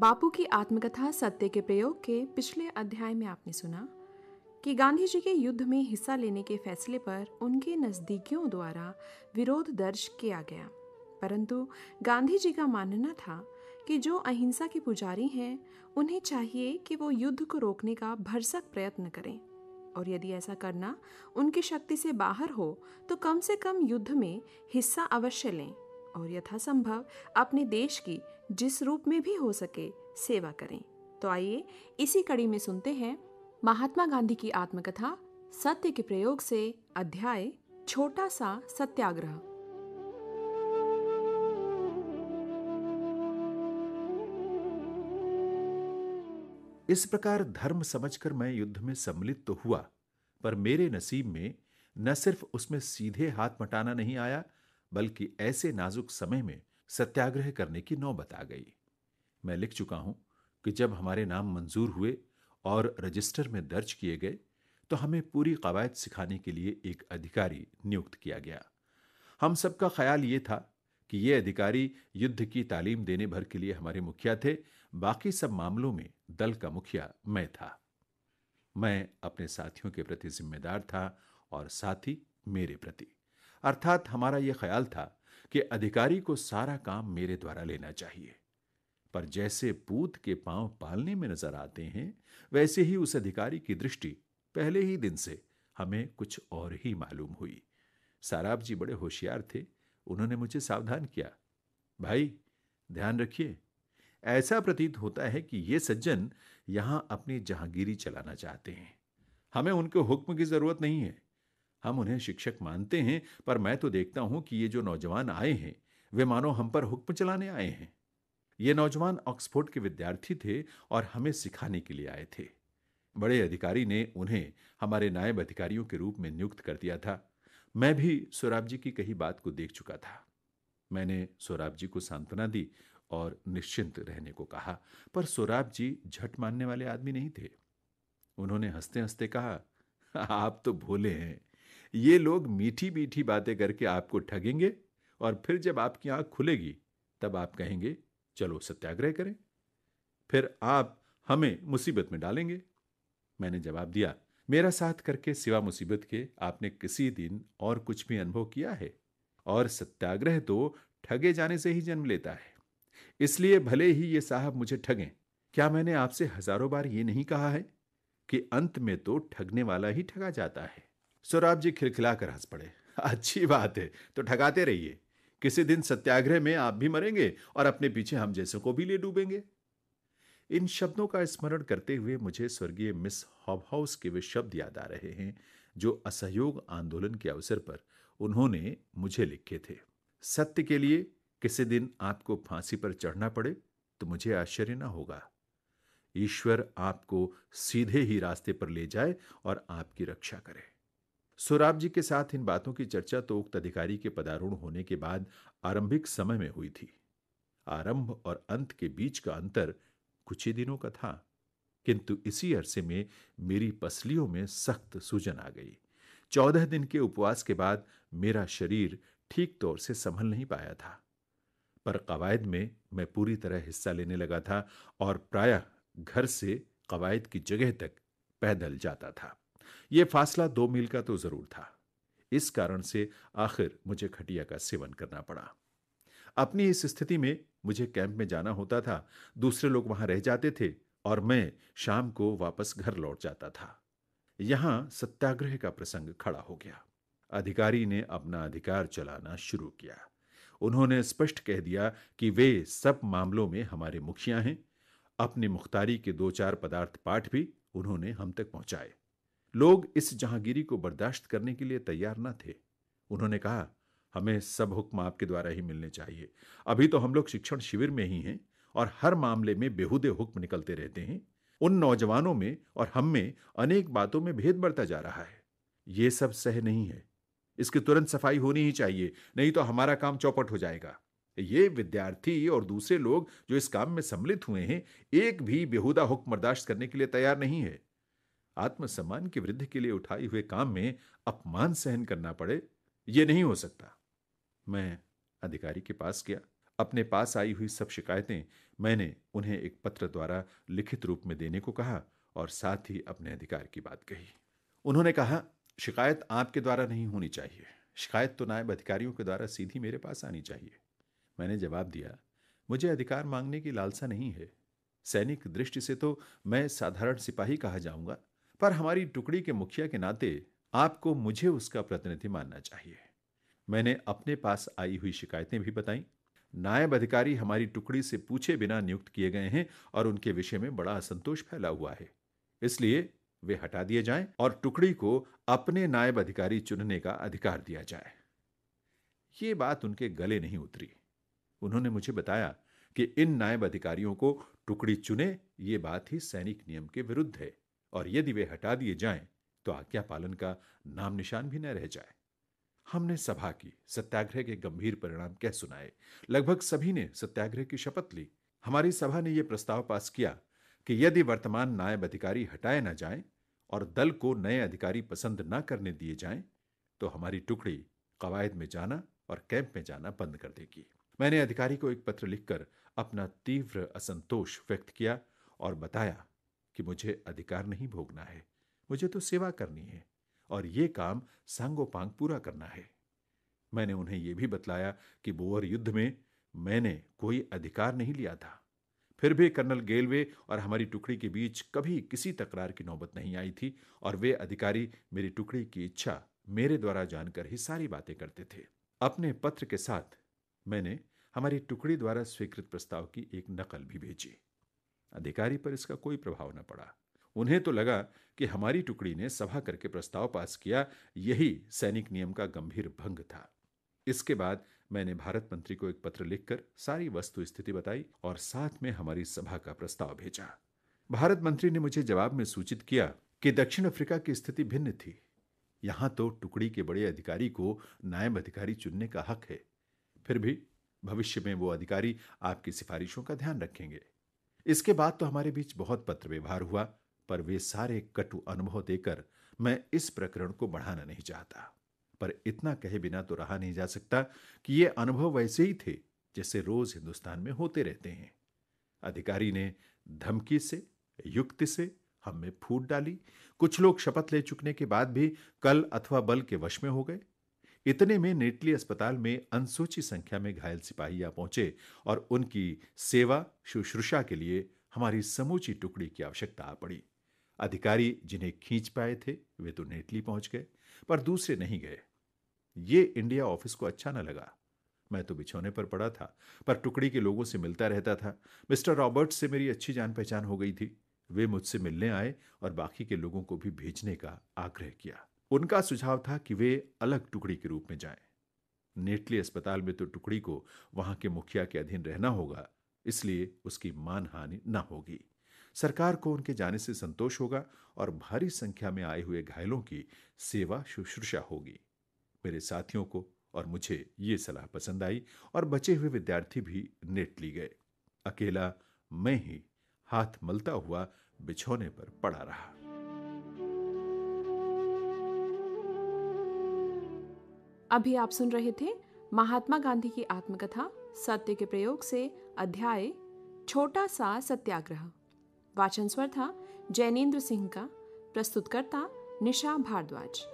बापू की आत्मकथा सत्य के प्रयोग के पिछले अध्याय में आपने सुना कि गांधी जी के युद्ध में हिस्सा लेने के फैसले पर उनके नज़दीकियों द्वारा विरोध दर्ज किया गया परंतु गांधी जी का मानना था कि जो अहिंसा के पुजारी हैं उन्हें चाहिए कि वो युद्ध को रोकने का भरसक प्रयत्न करें और यदि ऐसा करना उनकी शक्ति से बाहर हो तो कम से कम युद्ध में हिस्सा अवश्य लें और यथासंभव अपने देश की जिस रूप में भी हो सके सेवा करें तो आइए इसी कड़ी में सुनते हैं महात्मा गांधी की आत्मकथा सत्य के प्रयोग से अध्याय छोटा सा सत्याग्रह इस प्रकार धर्म समझकर मैं युद्ध में सम्मिलित तो हुआ पर मेरे नसीब में न सिर्फ उसमें सीधे हाथ मटाना नहीं आया बल्कि ऐसे नाजुक समय में सत्याग्रह करने की नौबत आ गई मैं लिख चुका हूं कि जब हमारे नाम मंजूर हुए और रजिस्टर में दर्ज किए गए तो हमें पूरी कवायद सिखाने के लिए एक अधिकारी नियुक्त किया गया हम सबका ख्याल ये था कि ये अधिकारी युद्ध की तालीम देने भर के लिए हमारे मुखिया थे बाकी सब मामलों में दल का मुखिया मैं था मैं अपने साथियों के प्रति जिम्मेदार था और साथी मेरे प्रति अर्थात हमारा यह ख्याल था कि अधिकारी को सारा काम मेरे द्वारा लेना चाहिए पर जैसे पूत के पांव पालने में नजर आते हैं वैसे ही उस अधिकारी की दृष्टि पहले ही दिन से हमें कुछ और ही मालूम हुई साराब जी बड़े होशियार थे उन्होंने मुझे सावधान किया भाई ध्यान रखिए ऐसा प्रतीत होता है कि ये सज्जन यहां अपनी जहांगीरी चलाना चाहते हैं हमें उनके हुक्म की जरूरत नहीं है हम उन्हें शिक्षक मानते हैं पर मैं तो देखता हूं कि ये जो नौजवान आए हैं वे मानो हम पर हुक्म चलाने आए हैं ये नौजवान ऑक्सफोर्ड के विद्यार्थी थे और हमें सिखाने के लिए आए थे बड़े अधिकारी ने उन्हें हमारे नायब अधिकारियों के रूप में नियुक्त कर दिया था मैं भी सोराब जी की कही बात को देख चुका था मैंने सोराब जी को सांत्वना दी और निश्चिंत रहने को कहा पर सोराब जी झट मानने वाले आदमी नहीं थे उन्होंने हंसते हंसते कहा आप तो भोले हैं ये लोग मीठी मीठी बातें करके आपको ठगेंगे और फिर जब आपकी आंख खुलेगी तब आप कहेंगे चलो सत्याग्रह करें फिर आप हमें मुसीबत में डालेंगे मैंने जवाब दिया मेरा साथ करके सिवा मुसीबत के आपने किसी दिन और कुछ भी अनुभव किया है और सत्याग्रह तो ठगे जाने से ही जन्म लेता है इसलिए भले ही ये साहब मुझे ठगें क्या मैंने आपसे हजारों बार ये नहीं कहा है कि अंत में तो ठगने वाला ही ठगा जाता है सोराब जी खिलखिला कर हंस पड़े अच्छी बात है तो ठगाते रहिए किसी दिन सत्याग्रह में आप भी मरेंगे और अपने पीछे हम जैसों को भी ले डूबेंगे इन शब्दों का स्मरण करते हुए मुझे स्वर्गीय मिस हॉबहाउस के वे शब्द याद आ रहे हैं जो असहयोग आंदोलन के अवसर पर उन्होंने मुझे लिखे थे सत्य के लिए किसी दिन आपको फांसी पर चढ़ना पड़े तो मुझे आश्चर्य ना होगा ईश्वर आपको सीधे ही रास्ते पर ले जाए और आपकी रक्षा करे सोराब जी के साथ इन बातों की चर्चा तो उक्त अधिकारी के पदारूढ़ होने के बाद आरंभिक समय में हुई थी आरंभ और अंत के बीच का अंतर कुछ ही दिनों का था किंतु इसी अरसे में मेरी पसलियों में सख्त सूजन आ गई चौदह दिन के उपवास के बाद मेरा शरीर ठीक तौर से संभल नहीं पाया था पर कवायद में मैं पूरी तरह हिस्सा लेने लगा था और प्रायः घर से कवायद की जगह तक पैदल जाता था यह फासला दो मील का तो जरूर था इस कारण से आखिर मुझे खटिया का सेवन करना पड़ा अपनी इस स्थिति में मुझे कैंप में जाना होता था दूसरे लोग वहां रह जाते थे और मैं शाम को वापस घर लौट जाता था यहां सत्याग्रह का प्रसंग खड़ा हो गया अधिकारी ने अपना अधिकार चलाना शुरू किया उन्होंने स्पष्ट कह दिया कि वे सब मामलों में हमारे मुखिया हैं अपनी मुख्तारी के दो चार पदार्थ पाठ भी उन्होंने हम तक पहुंचाए लोग इस जहांगीरी को बर्दाश्त करने के लिए तैयार न थे उन्होंने कहा हमें सब हुक्म आपके द्वारा ही मिलने चाहिए अभी तो हम लोग शिक्षण शिविर में ही हैं और हर मामले में बेहुदे हुक्म निकलते रहते हैं उन नौजवानों में और हम में अनेक बातों में भेद बढ़ता जा रहा है ये सब सह नहीं है इसकी तुरंत सफाई होनी ही चाहिए नहीं तो हमारा काम चौपट हो जाएगा ये विद्यार्थी और दूसरे लोग जो इस काम में सम्मिलित हुए हैं एक भी बेहुदा हुक्म बर्दाश्त करने के लिए तैयार नहीं है आत्मसम्मान की वृद्धि के लिए उठाए हुए काम में अपमान सहन करना पड़े ये नहीं हो सकता मैं अधिकारी के पास गया अपने पास आई हुई सब शिकायतें मैंने उन्हें एक पत्र द्वारा लिखित रूप में देने को कहा और साथ ही अपने अधिकार की बात कही उन्होंने कहा शिकायत आपके द्वारा नहीं होनी चाहिए शिकायत तो नायब अधिकारियों के द्वारा सीधी मेरे पास आनी चाहिए मैंने जवाब दिया मुझे अधिकार मांगने की लालसा नहीं है सैनिक दृष्टि से तो मैं साधारण सिपाही कहा जाऊंगा पर हमारी टुकड़ी के मुखिया के नाते आपको मुझे उसका प्रतिनिधि मानना चाहिए मैंने अपने पास आई हुई शिकायतें भी बताई नायब अधिकारी हमारी टुकड़ी से पूछे बिना नियुक्त किए गए हैं और उनके विषय में बड़ा असंतोष फैला हुआ है इसलिए वे हटा दिए जाएं और टुकड़ी को अपने नायब अधिकारी चुनने का अधिकार दिया जाए ये बात उनके गले नहीं उतरी उन्होंने मुझे बताया कि इन नायब अधिकारियों को टुकड़ी चुने ये बात ही सैनिक नियम के विरुद्ध है और यदि वे हटा दिए जाएं तो आज्ञा पालन का नाम निशान भी न रह जाए हमने सभा की सत्याग्रह के गंभीर परिणाम कह सुनाए लगभग सभी ने सत्याग्रह की शपथ ली हमारी सभा ने यह प्रस्ताव पास किया कि यदि वर्तमान नायब अधिकारी हटाए न जाएं और दल को नए अधिकारी पसंद न करने दिए जाएं तो हमारी टुकड़ी कवायद में जाना और कैंप में जाना बंद कर देगी मैंने अधिकारी को एक पत्र लिखकर अपना तीव्र असंतोष व्यक्त किया और बताया कि मुझे अधिकार नहीं भोगना है मुझे तो सेवा करनी है और ये काम सांगोपांग पूरा करना है मैंने उन्हें यह भी बतलाया कि बोअर युद्ध में मैंने कोई अधिकार नहीं लिया था फिर भी कर्नल गेलवे और हमारी टुकड़ी के बीच कभी किसी तकरार की नौबत नहीं आई थी और वे अधिकारी मेरी टुकड़ी की इच्छा मेरे द्वारा जानकर ही सारी बातें करते थे अपने पत्र के साथ मैंने हमारी टुकड़ी द्वारा स्वीकृत प्रस्ताव की एक नकल भी भेजी अधिकारी पर इसका कोई प्रभाव न पड़ा उन्हें तो लगा कि हमारी टुकड़ी ने सभा करके प्रस्ताव पास किया यही सैनिक नियम का गंभीर भंग था इसके बाद मैंने भारत मंत्री को एक पत्र लिखकर सारी वस्तु स्थिति बताई और साथ में हमारी सभा का प्रस्ताव भेजा भारत मंत्री ने मुझे जवाब में सूचित किया कि दक्षिण अफ्रीका की स्थिति भिन्न थी यहां तो टुकड़ी के बड़े अधिकारी को नायब अधिकारी चुनने का हक है फिर भी भविष्य में वो अधिकारी आपकी सिफारिशों का ध्यान रखेंगे इसके बाद तो हमारे बीच बहुत पत्र व्यवहार हुआ पर वे सारे कटु अनुभव देकर मैं इस प्रकरण को बढ़ाना नहीं चाहता पर इतना कहे बिना तो रहा नहीं जा सकता कि ये अनुभव वैसे ही थे जैसे रोज हिंदुस्तान में होते रहते हैं अधिकारी ने धमकी से युक्ति से हमें फूट डाली कुछ लोग शपथ ले चुकने के बाद भी कल अथवा बल के वश में हो गए इतने में नेटली अस्पताल में अनसोची संख्या में घायल सिपाही आ पहुंचे और उनकी सेवा शुश्रूषा के लिए हमारी समूची टुकड़ी की आवश्यकता आ पड़ी अधिकारी जिन्हें खींच पाए थे वे तो नेटली पहुंच गए पर दूसरे नहीं गए ये इंडिया ऑफिस को अच्छा न लगा मैं तो बिछौने पर पड़ा था पर टुकड़ी के लोगों से मिलता रहता था मिस्टर रॉबर्ट से मेरी अच्छी जान पहचान हो गई थी वे मुझसे मिलने आए और बाकी के लोगों को भी भेजने का आग्रह किया उनका सुझाव था कि वे अलग टुकड़ी के रूप में जाएं। नेटली अस्पताल में तो टुकड़ी को वहां के मुखिया के अधीन रहना होगा इसलिए उसकी मानहानि न होगी सरकार को उनके जाने से संतोष होगा और भारी संख्या में आए हुए घायलों की सेवा शुश्रूषा होगी मेरे साथियों को और मुझे ये सलाह पसंद आई और बचे हुए विद्यार्थी भी नेटली गए अकेला मैं ही हाथ मलता हुआ बिछौने पर पड़ा रहा अभी आप सुन रहे थे महात्मा गांधी की आत्मकथा सत्य के प्रयोग से अध्याय छोटा सा सत्याग्रह वाचन स्वर था जैनेन्द्र सिंह का प्रस्तुतकर्ता निशा भारद्वाज